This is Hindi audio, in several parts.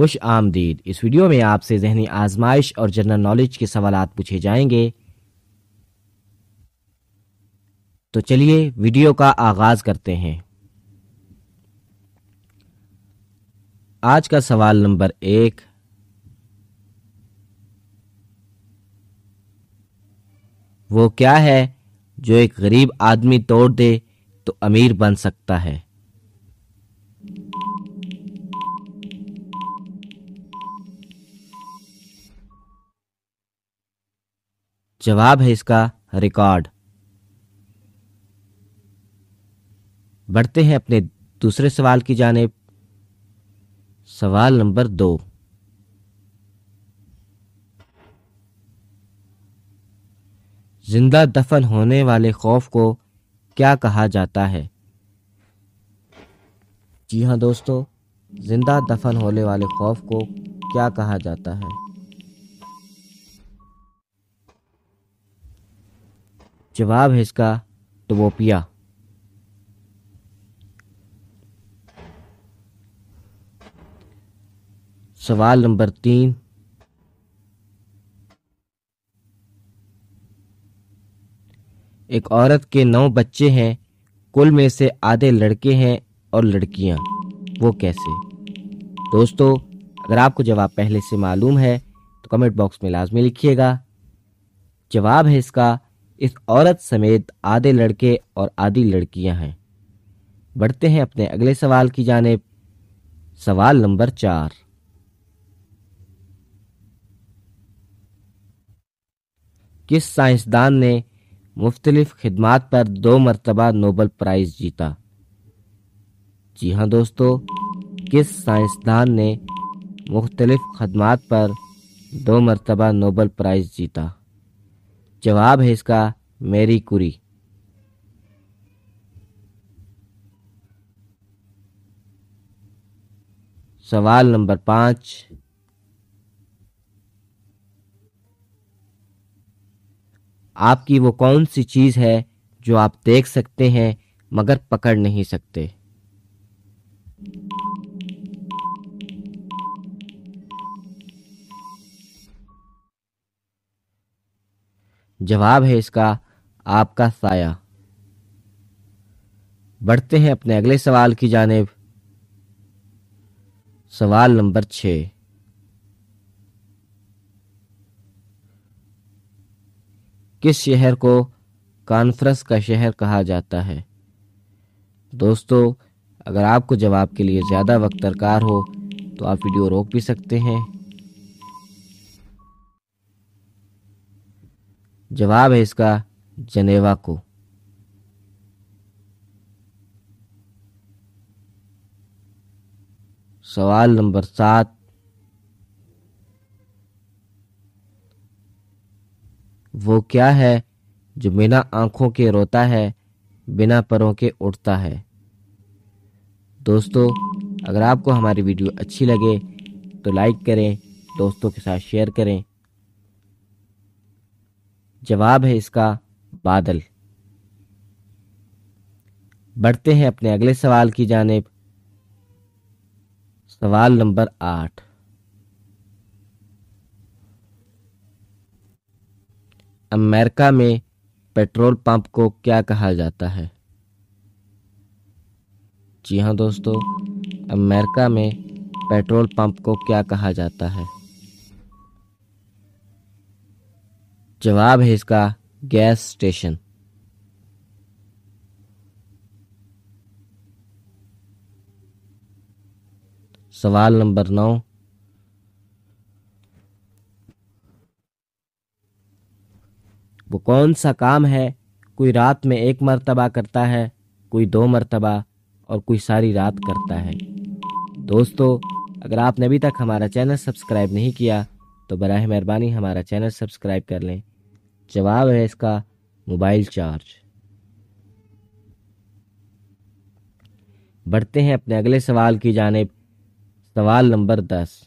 खुश आमदीद इस वीडियो में आपसे जहनी आजमाइश और जनरल नॉलेज के सवाल पूछे जाएंगे तो चलिए वीडियो का आगाज करते हैं आज का सवाल नंबर एक वो क्या है जो एक गरीब आदमी तोड़ दे तो अमीर बन सकता है जवाब है इसका रिकॉर्ड बढ़ते हैं अपने दूसरे सवाल की जानेब सवाल नंबर दो जिंदा दफन होने वाले खौफ को क्या कहा जाता है जी हाँ दोस्तों जिंदा दफन होने वाले खौफ को क्या कहा जाता है जवाब है इसका तो वो पिया सवाल नंबर तीन एक औरत के नौ बच्चे हैं कुल में से आधे लड़के हैं और लड़कियां वो कैसे दोस्तों अगर आपको जवाब पहले से मालूम है तो कमेंट बॉक्स में लाजमी लिखिएगा जवाब है इसका इस औरत समेत आधे लड़के और आधी लड़कियां हैं बढ़ते हैं अपने अगले सवाल की जानेब सवाल नंबर चार किस साइंसदान ने मुख्तलिफ खिदमात पर दो मरतबा नोबल प्राइज जीता जी हाँ दोस्तों किस साइंसदान ने मुख्तलिफ खदमात पर दो मरतबा नोबल प्राइज जीता जवाब है इसका मेरी कुरी सवाल नंबर पांच आपकी वो कौन सी चीज़ है जो आप देख सकते हैं मगर पकड़ नहीं सकते जवाब है इसका आपका साया बढ़ते हैं अपने अगले सवाल की जानेब सवाल नंबर छ किस शहर को कॉन्फ्रेंस का शहर कहा जाता है दोस्तों अगर आपको जवाब के लिए ज़्यादा वक्त दरकार हो तो आप वीडियो रोक भी सकते हैं जवाब है इसका जनेवा को सवाल नंबर सात वो क्या है जो बिना आंखों के रोता है बिना परों के उड़ता है दोस्तों अगर आपको हमारी वीडियो अच्छी लगे तो लाइक करें दोस्तों के साथ शेयर करें जवाब है इसका बादल बढ़ते हैं अपने अगले सवाल की जानेब सवाल नंबर आठ अमेरिका में पेट्रोल पंप को क्या कहा जाता है जी हाँ दोस्तों अमेरिका में पेट्रोल पंप को क्या कहा जाता है जवाब है इसका गैस स्टेशन सवाल नंबर नौ वो कौन सा काम है कोई रात में एक मरतबा करता है कोई दो मरतबा और कोई सारी रात करता है दोस्तों अगर आपने अभी तक हमारा चैनल सब्सक्राइब नहीं किया तो बरह मेहरबानी हमारा चैनल सब्सक्राइब कर लें जवाब है इसका मोबाइल चार्ज बढ़ते हैं अपने अगले सवाल की जानेब सवाल नंबर दस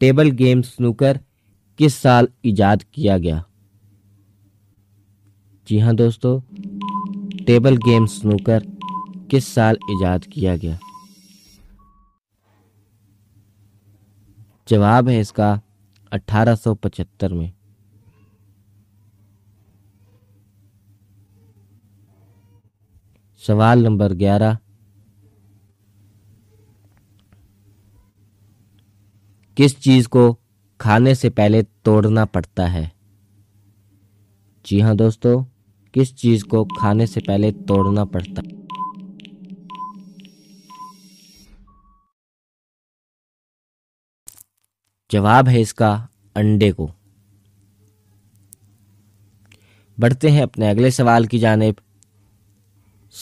टेबल गेम स्नूकर किस साल इजाद किया गया जी हाँ दोस्तों टेबल गेम स्नूकर किस साल इजाद किया गया जवाब है इसका 1875 में सवाल नंबर 11 किस चीज को खाने से पहले तोड़ना पड़ता है जी हाँ दोस्तों किस चीज़ को खाने से पहले तोड़ना पड़ता है जवाब है इसका अंडे को बढ़ते हैं अपने अगले सवाल की जानेब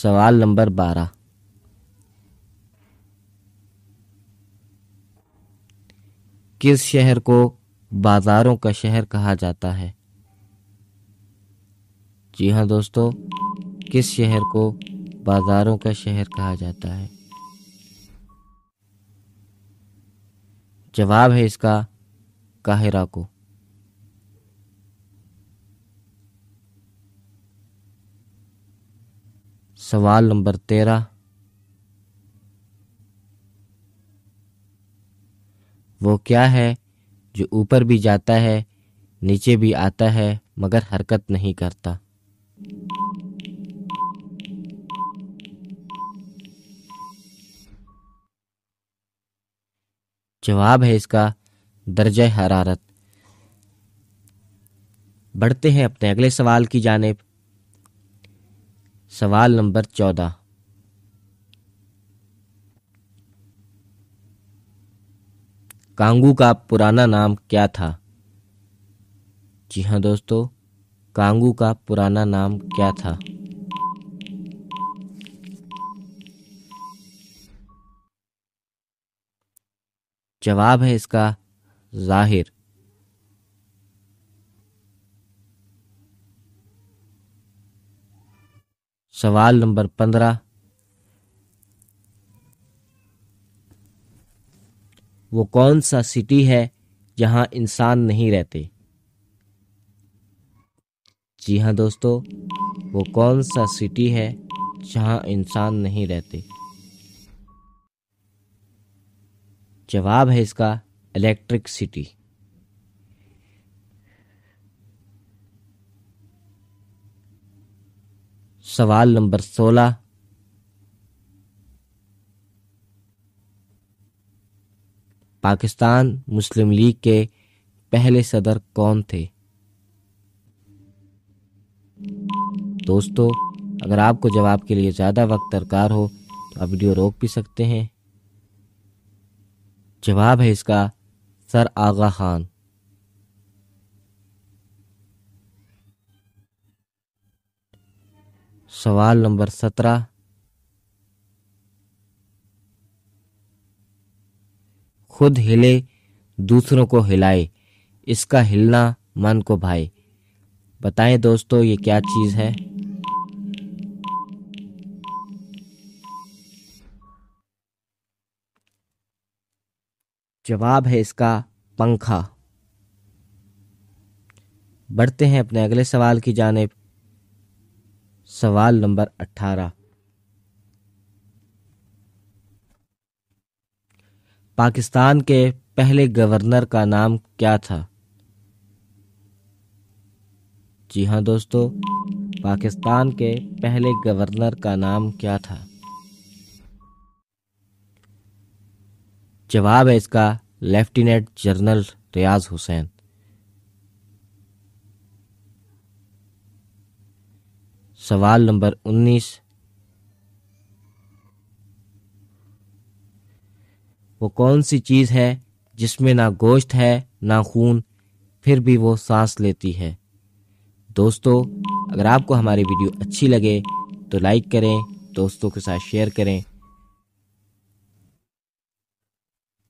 सवाल नंबर बारह किस शहर को बाजारों का शहर कहा जाता है जी हाँ दोस्तों किस शहर को बाजारों का शहर कहा जाता है जवाब है इसका काहिरा को सवाल नंबर तेरह वो क्या है जो ऊपर भी जाता है नीचे भी आता है मगर हरकत नहीं करता जवाब है इसका दर्ज हरारत बढ़ते हैं अपने अगले सवाल की जानेब सवाल नंबर चौदह कांगू का पुराना नाम क्या था जी हाँ दोस्तों कांगू का पुराना नाम क्या था जवाब है इसका जाहिर सवाल नंबर पंद्रह वो कौन सा सिटी है जहां इंसान नहीं रहते जी हाँ दोस्तों वो कौन सा सिटी है जहां इंसान नहीं रहते जवाब है इसका इलेक्ट्रिक सिटी सवाल नंबर सोलह पाकिस्तान मुस्लिम लीग के पहले सदर कौन थे दोस्तों अगर आपको जवाब के लिए ज़्यादा वक्त दरकार हो तो आप वीडियो रोक भी सकते हैं जवाब है इसका सर आगा खान सवाल नंबर सत्रह खुद हिले दूसरों को हिलाए इसका हिलना मन को भाई बताएं दोस्तों ये क्या चीज़ है जवाब है इसका पंखा बढ़ते हैं अपने अगले सवाल की जानेब सवाल नंबर अट्ठारह पाकिस्तान के पहले गवर्नर का नाम क्या था जी हाँ दोस्तों पाकिस्तान के पहले गवर्नर का नाम क्या था जवाब है इसका लेफ्टिनेंट जनरल रियाज हुसैन सवाल नंबर 19 वो कौन सी चीज़ है जिसमें ना गोश्त है ना खून फिर भी वो सांस लेती है दोस्तों अगर आपको हमारी वीडियो अच्छी लगे तो लाइक करें दोस्तों के साथ शेयर करें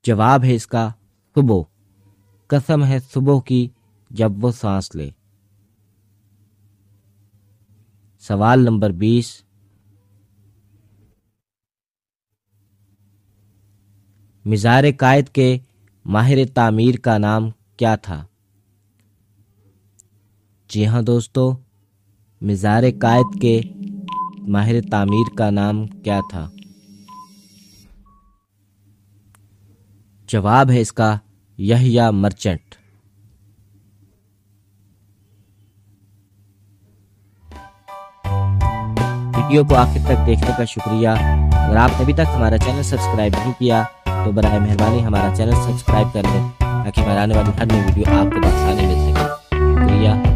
जवाब है इसका सुबह कसम है सुबह की जब वो सांस ले सवाल नंबर बीस मिज़ार कायद के माहिर तामीर का नाम क्या था जी हाँ दोस्तों मिज़ार कायद के माहिर तामीर का नाम क्या था जवाब है इसका यहया मर्चेंट वीडियो को आखिर तक देखने का शुक्रिया अगर आपने अभी तक हमारा चैनल सब्सक्राइब नहीं किया तो बर मेहरबानी हमारा चैनल सब्सक्राइब कर लें ताकि हमारे आने वाली हर नई वीडियो आपको आसानी मिल सके शुक्रिया